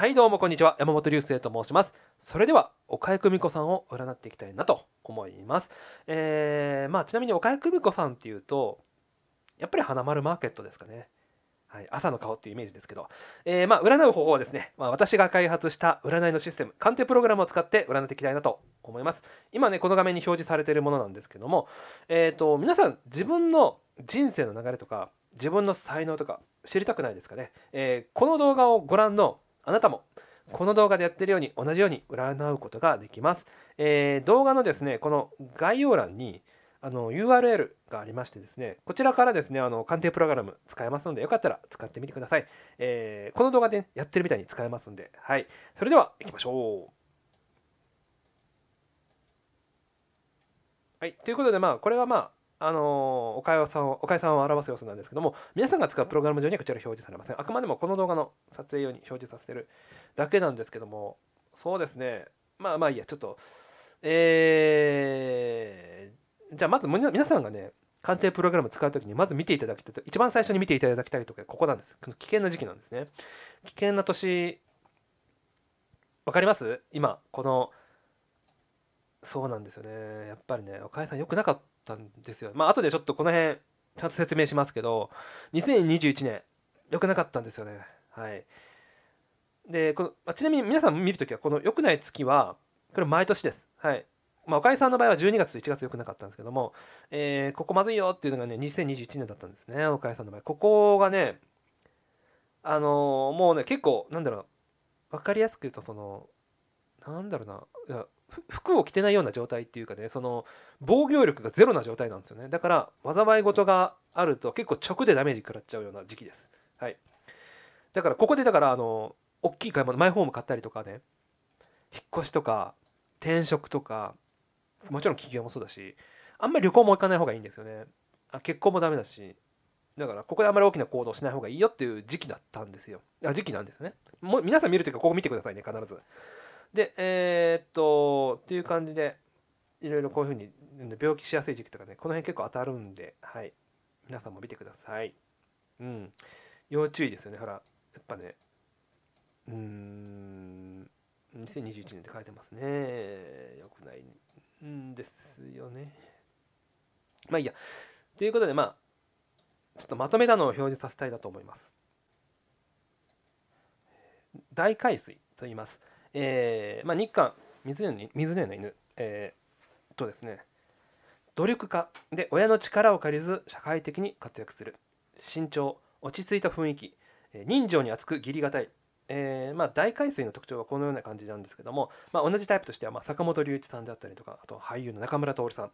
はいどうもこんにちは山本流星と申しますそれでは岡井久美子さんを占っていきたいなと思いますえー、まあちなみに岡井久美子さんっていうとやっぱり花丸マーケットですかねはい、朝の顔っていうイメージですけど、えー、まあ占う方法はですね、まあ、私が開発した占いのシステム鑑定プログラムを使って占っていきたいなと思います今ねこの画面に表示されているものなんですけども、えーと、と皆さん自分の人生の流れとか自分の才能とか知りたくないですかね、えー、この動画をご覧のあなたもこの動画でやってるように同じように占うことができます。えー、動画のですね、この概要欄にあの URL がありましてですね、こちらからですね、あの鑑定プログラム使えますので、よかったら使ってみてください。えー、この動画で、ね、やってるみたいに使えますので、はい。それではいきましょう。はい、ということで、まあ、これはまあ、あのおかよさんおかよさんを表す要素なんですけども皆さんが使うプログラム上にはこちら表示されませんあくまでもこの動画の撮影用に表示させてるだけなんですけどもそうですねまあまあいいやちょっとえー、じゃあまず皆さんがね鑑定プログラム使う時にまず見ていただきたい一番最初に見ていただきたいとこここなんですこの危険な時期なんですね危険な年わかります今このそうなんですよねやっぱりねか井さん良くなかっったんですよまあ後でちょっとこの辺ちゃんと説明しますけど2021年良くなかったんですよねはいでこの、まあ、ちなみに皆さん見るときはこの良くない月はこれ毎年ですはいまあ、おかさんの場合は12月と1月良くなかったんですけども、えー、ここまずいよっていうのがね2021年だったんですね岡井さんの場合ここがねあのー、もうね結構なんだろう分かりやすく言うとそのなんだろうな服を着てないような状態っていうかねその防御力がゼロな状態なんですよねだから災い事があると結構直でダメージ食らっちゃうような時期ですはいだからここでだからあの大きい買い物マイホーム買ったりとかね引っ越しとか転職とかもちろん企業もそうだしあんまり旅行も行かない方がいいんですよねあ結婚もダメだしだからここであんまり大きな行動しない方がいいよっていう時期だったんですよあ時期なんですねもう皆さん見るというかここ見てくださいね必ずでえー、っとっていう感じでいろいろこういうふうに病気しやすい時期とかねこの辺結構当たるんではい皆さんも見てくださいうん要注意ですよねほらやっぱねうん2021年って書いてますねよくないんですよねまあいいやということでまあちょっとまとめたのを表示させたいだと思います大海水と言いますえーまあ、日韓水のように水のような犬、えー、とですね努力家で親の力を借りず社会的に活躍する慎重落ち着いた雰囲気人情に厚く義理がたい、えーまあ、大海水の特徴はこのような感じなんですけども、まあ、同じタイプとしては、まあ、坂本龍一さんであったりとかあと俳優の中村徹さん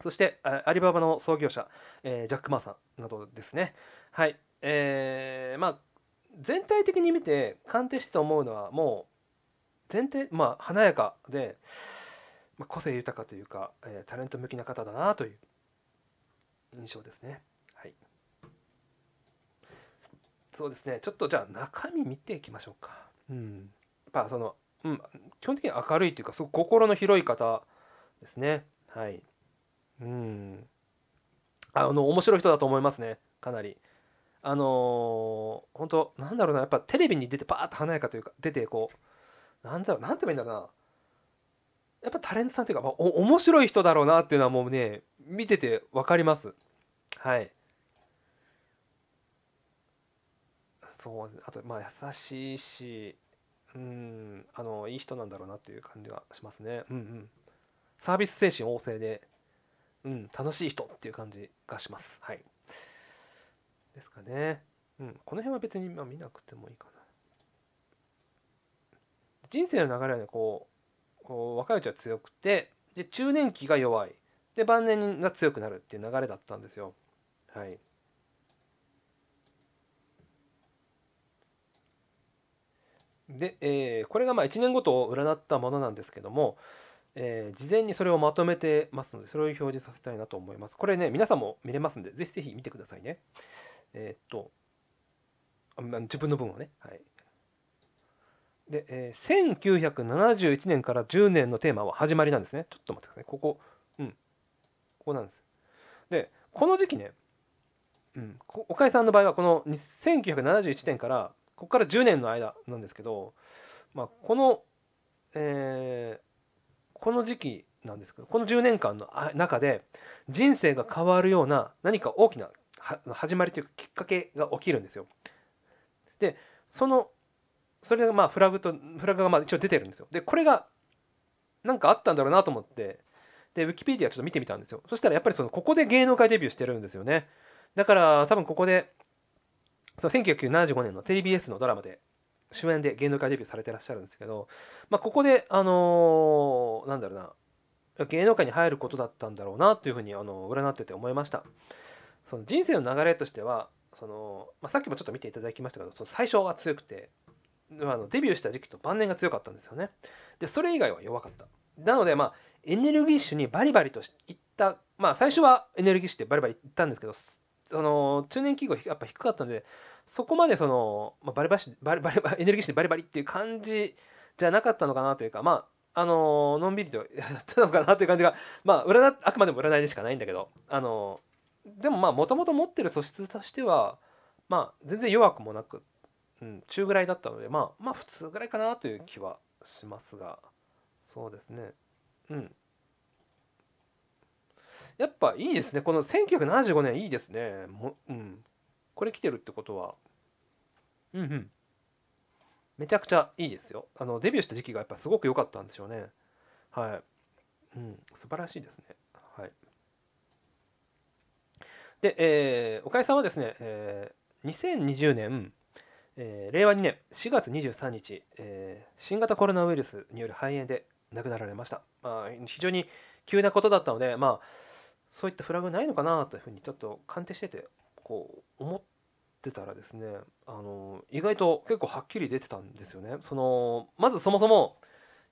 そしてアリババの創業者、えー、ジャック・マーさんなどですねはいえー、まあ全体的に見て鑑定してと思うのはもう前提まあ華やかで、まあ、個性豊かというか、えー、タレント向きな方だなという印象ですね。はい、そうですねちょっとじゃあ中身見ていきましょうか。うん、まあその、うん、基本的に明るいというかすごく心の広い方ですね。はい、うんあの面白い人だと思いますねかなり。あのー、本当なんだろうなやっぱテレビに出てパーッと華やかというか出てこうなんだろうなんて言えばいいんだろうなやっぱタレントさんというか、まあ、お面白い人だろうなっていうのはもうね見てて分かりますはいそうあとまあ優しいしうんあのいい人なんだろうなっていう感じがしますねうんうんサービス精神旺盛でうん楽しい人っていう感じがしますはいですかねうんこの辺は別に、まあ、見なくてもいいかな人生の流れはねこうこう若いうちは強くてで中年期が弱いで晩年が強くなるっていう流れだったんですよ。はい、で、えー、これがまあ1年ごとを占ったものなんですけども、えー、事前にそれをまとめてますのでそれを表示させたいなと思います。これね皆さんも見れますんでぜひぜひ見てくださいね。えー、っと自分の分をね。はいで、えー、1971年から10年のテーマは始まりなんですね。ちょっと待ってください。ここ、うん。ここなんです。で、この時期ね、うん、岡井さんの場合はこの1971年からここから10年の間なんですけど、まあ、この、えー、この時期なんですけどこの10年間の中で人生が変わるような何か大きな始まりというかきっかけが起きるんですよ。でそのそれがまあフラグとフラグがまあ一応出てるんですよでこれが何かあったんだろうなと思ってでウィキペディアちょっと見てみたんですよそしたらやっぱりそのここで芸能界デビューしてるんですよねだから多分ここでその1975年の TBS のドラマで主演で芸能界デビューされてらっしゃるんですけど、まあ、ここであのー、なんだろうな芸能界に入ることだったんだろうなというふうにあの占ってて思いましたその人生の流れとしてはその、まあ、さっきもちょっと見ていただきましたけどその最初は強くてあのデビューした時期と晩年が強かったんですよね。でそれ以外は弱かった。なのでまあエネルギッシュにバリバリといったまあ最初はエネルギッシュでバリバリいったんですけどその中年企業やっぱ低かったんでそこまでその、まあ、バリバリバリバリエネルギッシュでバリバリっていう感じじゃなかったのかなというかまああののんびりとやったのかなという感じがまあ占あくまでも占いでしかないんだけどあのでもまあもともと持ってる素質としてはまあ全然弱くもなくって。うん、中ぐらいだったので、まあ、まあ普通ぐらいかなという気はしますがそうですねうんやっぱいいですねこの1975年いいですねも、うん、これ来てるってことはうんうんめちゃくちゃいいですよあのデビューした時期がやっぱすごく良かったんでしょうねはい、うん、素晴らしいですねはいで、えー、岡井さんはですね、えー、2020年えー、令和2年4月23日、えー、新型コロナウイルスによる肺炎で亡くなられました、まあ、非常に急なことだったので、まあ、そういったフラグないのかなというふうにちょっと鑑定しててこう思ってたらですねあの意外と結構はっきり出てたんですよね。そのまずそもそも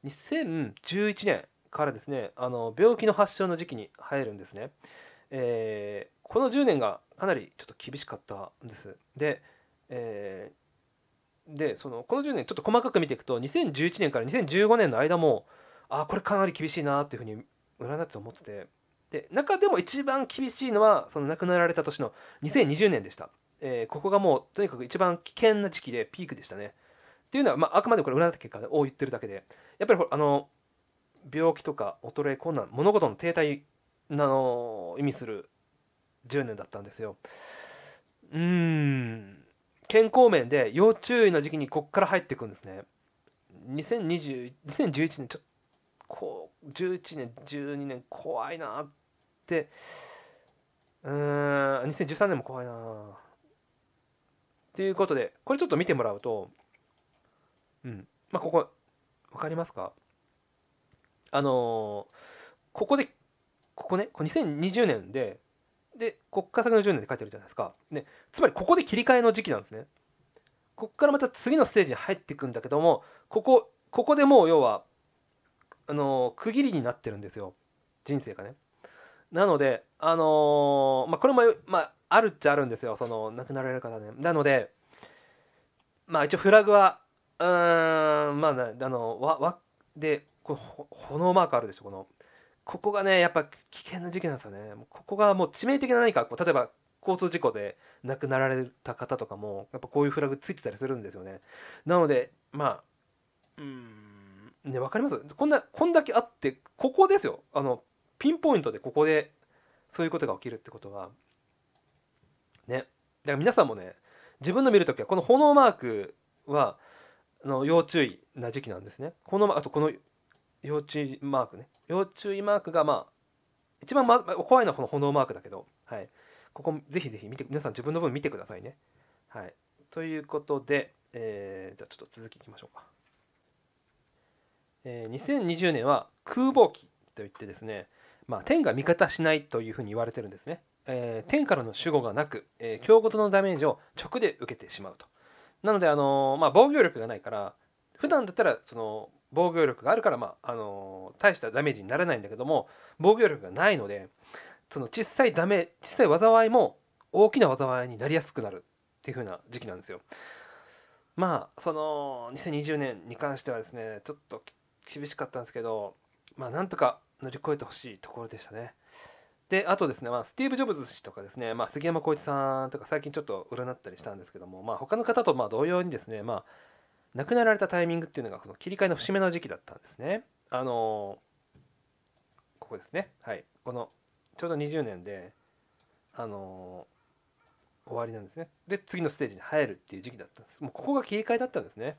2011年からですねあの病気の発症の時期に入るんですね。えー、この10年がかなりちょっと厳しかったんです。で、えでそのこの10年ちょっと細かく見ていくと2011年から2015年の間もあこれかなり厳しいなっていうふうに占って思っててで中でも一番厳しいのはその亡くなられた年の2020年でした、えー、ここがもうとにかく一番危険な時期でピークでしたねっていうのは、まあ、あくまでこれ占った結果を言ってるだけでやっぱりあの病気とか衰え困難物事の停滞なの意味する10年だったんですようーん健康面で要注意な時期にここから入っていくんですね2020 2011年ちょこう11年12年怖いなってうん2013年も怖いなっていうことでこれちょっと見てもらうとうんまあここ分かりますかあのー、ここでここねこ2020年でで国家か先の10年って書いてるじゃないですか、ね、つまりここで切り替えの時期なんですねこっからまた次のステージに入っていくんだけどもここここでもう要はあの区切りになってるんですよ人生がねなのであのー、まあこれもまああるっちゃあるんですよその亡くなられる方ねなのでまあ一応フラグはうんまああのわわでこの炎マークあるでしょこのここがねやっぱ危険な事件なんですよねここがもう致命的な何かこう例えば交通事故で亡くなられた方とかもやっぱこういうフラグついてたりするんですよねなのでまあうんね分かりますこんなこんだけあってここですよあのピンポイントでここでそういうことが起きるってことはねだから皆さんもね自分の見るときはこの炎マークはあの要注意な時期なんですねこのあとこの要注意マークね要注意マークがまあ一番、ま、怖いのはこの炎マークだけど、はい、ここぜひぜひ見て皆さん自分の分見てくださいね。はい、ということで、えー、じゃあちょっと続きいきましょうか。えー、2020年は空母期といってですね、まあ、天が味方しないというふうに言われてるんですね。えー、天からの守護がなく、えー、強とのダメージを直で受けてしまうと。なので、あのー、まあ、防御力がないから普段だったらその防御力があるから、まああの大したダメージにならないんだけども防御力がないのでその小さいダメ小さい災いも大きな災いになりやすくなるっていう風な時期なんですよ。まあその2020年に関してはですねちょっと厳しかったんですけどまあなんとか乗り越えてほしいところでしたね。であとですね、まあ、スティーブ・ジョブズ氏とかですね、まあ、杉山浩一さんとか最近ちょっと占ったりしたんですけども、まあ、他の方とま同様にですね、まあ、亡くなられたタイミングっていうのがこの切り替えの節目の時期だったんですね。あのここですね。はい。このちょうど20年で、あの終わりなんですね。で次のステージに入るっていう時期だったんです。もうここが切り替えだったんですね。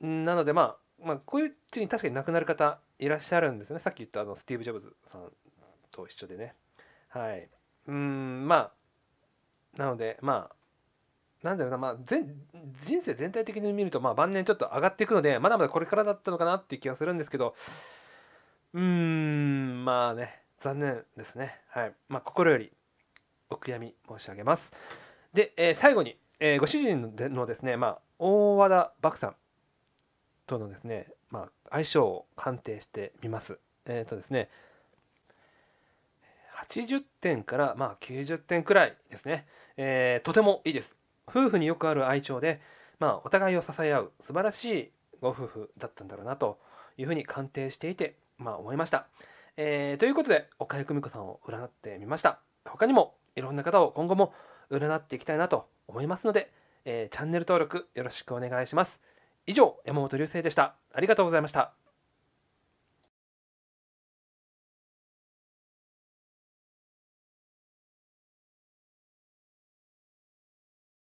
なのでまあ、まあ、こういう時に確かに亡くなる方いらっしゃるんですよね。さっき言ったあのスティーブ・ジョブズさんと一緒でね。はい。うんまあなのでまあなんだろうな、まあ、全人生全体的に見ると、まあ、晩年ちょっと上がっていくのでまだまだこれからだったのかなっていう気がするんですけどうーんまあね残念ですねはいまあ、心よりお悔やみ申し上げますで、えー、最後に、えー、ご主人のですね、まあ、大和田漠さんとのですね、まあ、相性を鑑定してみますえっ、ー、とですね80点からまあ90点くらいですね、えー、とてもいいです夫婦によくある愛情で、まあ、お互いを支え合う素晴らしいご夫婦だったんだろうなというふうに鑑定していて、まあ、思いました。えー、ということで岡井久美子さんを占ってみました。他にもいろんな方を今後も占っていきたいなと思いますので、えー、チャンネル登録よろしくお願いします。以上山本流星でした。ありがとうございました。